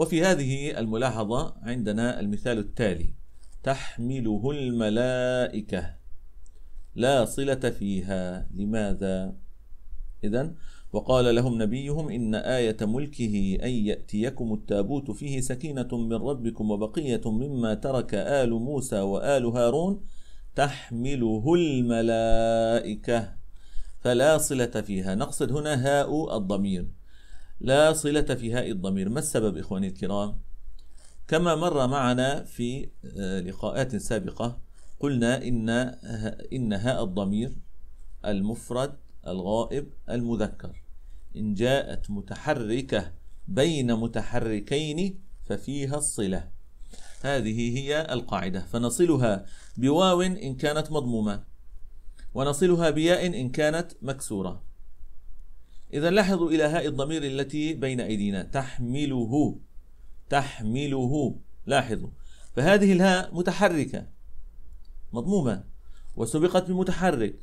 وفي هذه الملاحظة عندنا المثال التالي تحمله الملائكة لا صلة فيها لماذا؟ إذا وقال لهم نبيهم إن آية ملكه أن يأتيكم التابوت فيه سكينة من ربكم وبقية مما ترك آل موسى وآل هارون تحمله الملائكة فلا صلة فيها نقصد هنا هاء الضمير لا صلة في هاء الضمير ما السبب إخواني الكرام كما مر معنا في آه، لقاءات سابقة قلنا إن إن هاء الضمير المفرد الغائب المذكر إن جاءت متحركة بين متحركين ففيها الصلة هذه هي القاعدة فنصلها بواو إن كانت مضمومة ونصلها بياء إن كانت مكسورة إذا لاحظوا إلى هاء الضمير التي بين أيدينا تحمله تحمله لاحظوا فهذه الهاء متحركة مضمومة وسبقت بمتحرك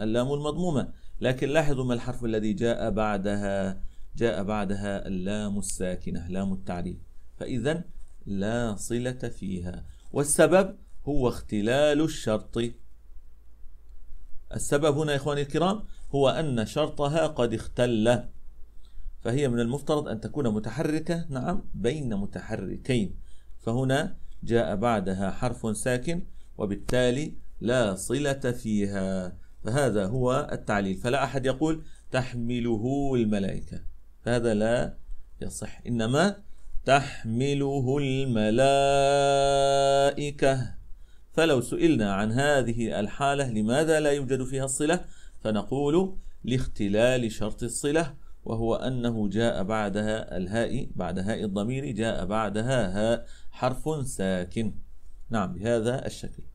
اللام المضمومة لكن لاحظوا ما الحرف الذي جاء بعدها جاء بعدها اللام الساكنة لام التعريف فإذا لا صلة فيها والسبب هو اختلال الشرط السبب هنا يا إخواني الكرام هو أن شرطها قد اختل فهي من المفترض أن تكون متحركة نعم بين متحركين فهنا جاء بعدها حرف ساكن وبالتالي لا صلة فيها فهذا هو التعليل فلا أحد يقول تحمله الملائكة فهذا لا يصح إنما تحمله الملائكة فلو سئلنا عن هذه الحالة لماذا لا يوجد فيها الصلة فنقول لاختلال شرط الصلة وهو أنه جاء بعدها الهاء بعد هاء الضمير جاء بعدها هاء حرف ساكن نعم بهذا الشكل